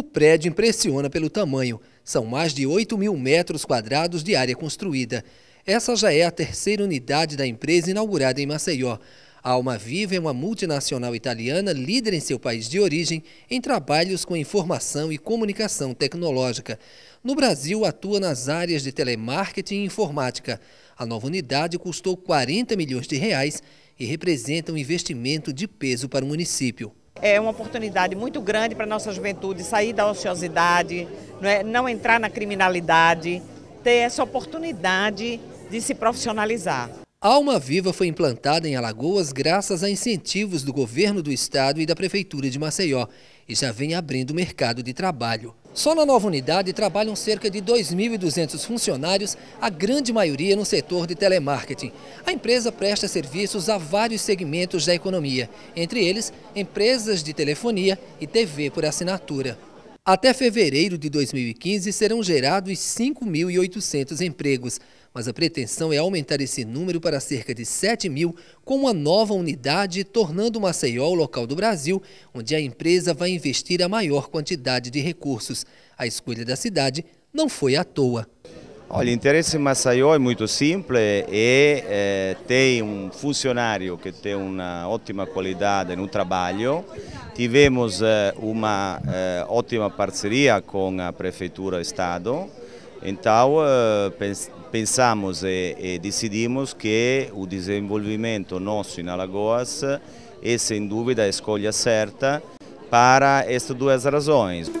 O prédio impressiona pelo tamanho. São mais de 8 mil metros quadrados de área construída. Essa já é a terceira unidade da empresa inaugurada em Maceió. A Alma Viva é uma multinacional italiana líder em seu país de origem em trabalhos com informação e comunicação tecnológica. No Brasil, atua nas áreas de telemarketing e informática. A nova unidade custou 40 milhões de reais e representa um investimento de peso para o município é uma oportunidade muito grande para a nossa juventude sair da ociosidade, não, é? não entrar na criminalidade, ter essa oportunidade de se profissionalizar. A Alma Viva foi implantada em Alagoas graças a incentivos do governo do estado e da prefeitura de Maceió e já vem abrindo mercado de trabalho. Só na nova unidade trabalham cerca de 2.200 funcionários, a grande maioria no setor de telemarketing. A empresa presta serviços a vários segmentos da economia, entre eles empresas de telefonia e TV por assinatura. Até fevereiro de 2015 serão gerados 5.800 empregos, mas a pretensão é aumentar esse número para cerca de 7 mil com uma nova unidade, tornando o Maceió o local do Brasil onde a empresa vai investir a maior quantidade de recursos. A escolha da cidade não foi à toa. Olha, o interesse em Massaió é muito simples e é, é tem um funcionário que tem uma ótima qualidade no trabalho. Tivemos é, uma é, ótima parceria com a Prefeitura e Estado, então eh, pensamos e, e decidimos que o desenvolvimento nosso em Alagoas é sem dúvida a escolha certa para estas duas razões.